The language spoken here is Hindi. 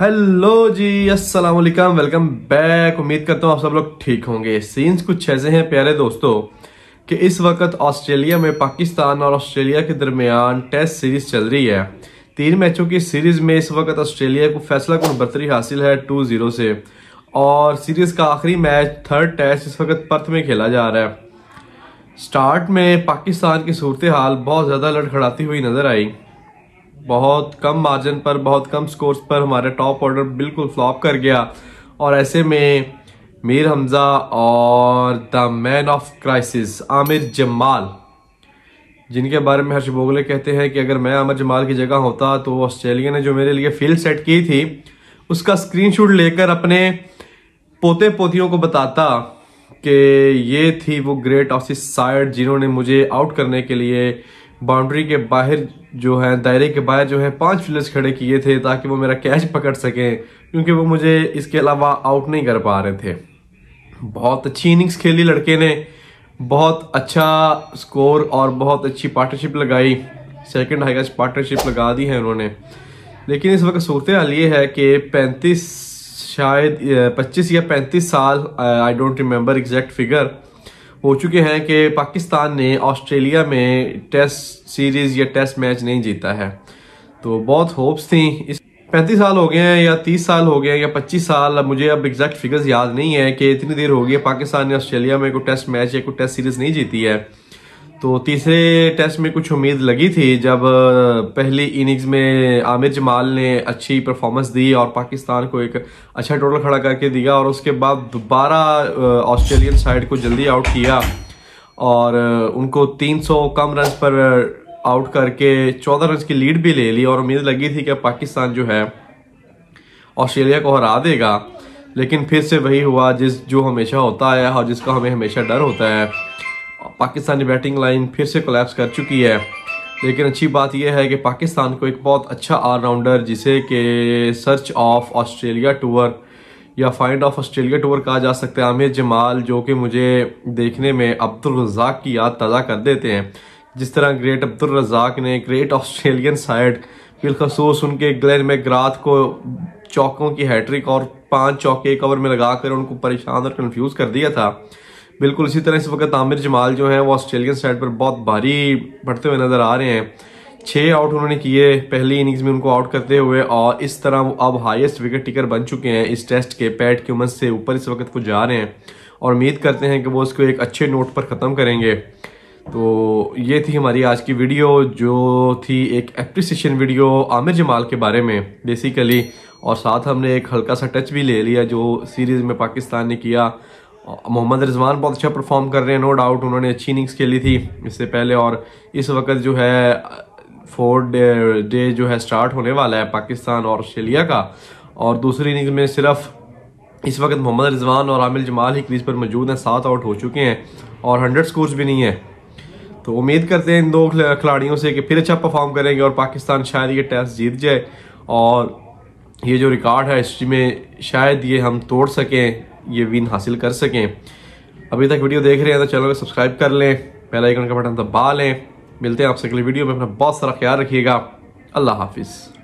हेलो जी अस्सलाम वालेकुम वेलकम बैक उम्मीद करता हूँ आप सब लोग ठीक होंगे सीन्स कुछ ऐसे हैं प्यारे दोस्तों कि इस वक्त ऑस्ट्रेलिया में पाकिस्तान और ऑस्ट्रेलिया के दरमियान टेस्ट सीरीज चल रही है तीन मैचों की सीरीज में इस वक्त ऑस्ट्रेलिया को फैसला कन बरतरी हासिल है टू जीरो से और सीरीज का आखिरी मैच थर्ड टेस्ट इस वक्त पर्थ में खेला जा रहा है स्टार्ट में पाकिस्तान की सूरत हाल बहुत ज़्यादा लड़खड़ाती हुई नजर आई बहुत कम मार्जिन पर बहुत कम स्कोर्स पर हमारा टॉप ऑर्डर बिल्कुल फ्लॉप कर गया और ऐसे में मीर हमज़ा और the man of crisis Aamir Jamal जिनके बारे में हर्ष बोगले कहते हैं कि अगर मैं आमिर जमाल की जगह होता तो ऑस्ट्रेलिया ने जो मेरे लिए फील्ड सेट की थी उसका स्क्रीनशॉट लेकर अपने पोते पोतियों को बताता कि ये थी वो ग्रेट ऑफिस साइड जिन्होंने मुझे आउट करने के लिए बाउंड्री के बाहर जो है दायरे के बाहर जो है पांच फील्डर्स खड़े किए थे ताकि वो मेरा कैच पकड़ सकें क्योंकि वो मुझे इसके अलावा आउट नहीं कर पा रहे थे बहुत अच्छी इनिंग्स खेली लड़के ने बहुत अच्छा स्कोर और बहुत अच्छी पार्टनरशिप लगाई सेकेंड हाईएस्ट पार्टनरशिप लगा दी है उन्होंने लेकिन इस वक्त सूरत हाल ये है कि पैंतीस शायद पच्चीस या पैंतीस साल I don't remember exact figure हो चुके हैं कि पाकिस्तान ने ऑस्ट्रेलिया में टेस्ट सीरीज़ या टेस्ट मैच नहीं जीता है तो बहुत होप्स थी इस पैंतीस साल हो गए हैं या तीस साल हो गए हैं या पच्चीस साल अब मुझे अब एग्जैक्ट फिगर्स याद नहीं है कि इतनी देर हो गई है पाकिस्तान ने ऑस्ट्रेलिया में कोई टेस्ट मैच या कोई टेस्ट सीरीज़ नहीं जीती है तो तीसरे टेस्ट में कुछ उम्मीद लगी थी जब पहली इनिंग्स में आमिर जमाल ने अच्छी परफॉर्मेंस दी और पाकिस्तान को एक अच्छा टोटल खड़ा करके दिया और उसके बाद दोबारा ऑस्ट्रेलियन साइड को जल्दी आउट किया और उनको 300 कम रन पर आउट करके 14 रन की लीड भी ले ली और उम्मीद लगी थी कि पाकिस्तान जो है ऑस्ट्रेलिया को हरा देगा लेकिन फिर से वही हुआ जिस जो हमेशा होता है और जिसका हमें हमेशा डर होता है पाकिस्तानी बैटिंग लाइन फिर से कोलेप्स कर चुकी है लेकिन अच्छी बात यह है कि पाकिस्तान को एक बहुत अच्छा ऑलराउंडर जिसे के सर्च ऑफ ऑस्ट्रेलिया टूर या फाइंड ऑफ ऑस्ट्रेलिया टूर कहा जा सकता है आमिर जमाल जो कि मुझे देखने में अब्दुल रज़ाक की याद ताज़ा कर देते हैं जिस तरह ग्रेट अब्दुल रज़ाक ने ग्रेट ऑस्ट्रेलियन साइड बिलखसूस उनके ग्लैन में ग्राथ को चौकों की हैट्रिक और पांच चौके कवर में लगा कर उनको परेशान और कन्फ्यूज़ कर दिया था बिल्कुल इसी तरह इस वक्त आमिर जमाल जो हैं वो ऑस्ट्रेलियन साइड पर बहुत भारी बढ़ते हुए नज़र आ रहे हैं छः आउट उन्होंने किए पहली इनिंग्स में उनको आउट करते हुए और इस तरह वो अब हाईएस्ट विकेट टिकर बन चुके हैं इस टेस्ट के पैट उमस से ऊपर इस वक्त वो जा रहे हैं और उम्मीद करते हैं कि वो इसको एक अच्छे नोट पर ख़त्म करेंगे तो ये थी हमारी आज की वीडियो जो थी एक एप्रिसिएशन वीडियो आमिर जमाल के बारे में बेसिकली और साथ हमने एक हल्का सा टच भी ले लिया जो सीरीज़ में पाकिस्तान ने किया मोहम्मद रिजवान बहुत अच्छा परफॉर्म कर रहे हैं नो डाउट उन्होंने अच्छी इनिंग्स खेली थी इससे पहले और इस वक्त जो है फोर्थ डे, जो है स्टार्ट होने वाला है पाकिस्तान और ऑस्ट्रेलिया का और दूसरी इनिंग्स में सिर्फ इस वक्त मोहम्मद रिजवान और आमिर जमाल ही क्रीज पर मौजूद हैं सात आउट हो चुके हैं और हंड्रेड स्कोर्स भी नहीं है तो उम्मीद करते हैं इन दो खिलाड़ियों से कि फिर अच्छा परफॉर्म करेंगे और पाकिस्तान शायद ये टेस्ट जीत जाए और ये जो रिकॉर्ड है हिस्ट्री में शायद ये हम तोड़ सकें ये विन हासिल कर सकें अभी तक वीडियो देख रहे हैं तो चैनल को सब्सक्राइब कर लें पहला आइकन का बटन दबा लें मिलते हैं आपसे अगले वीडियो में अपना बहुत सारा ख्याल रखिएगा अल्लाह हाफिज़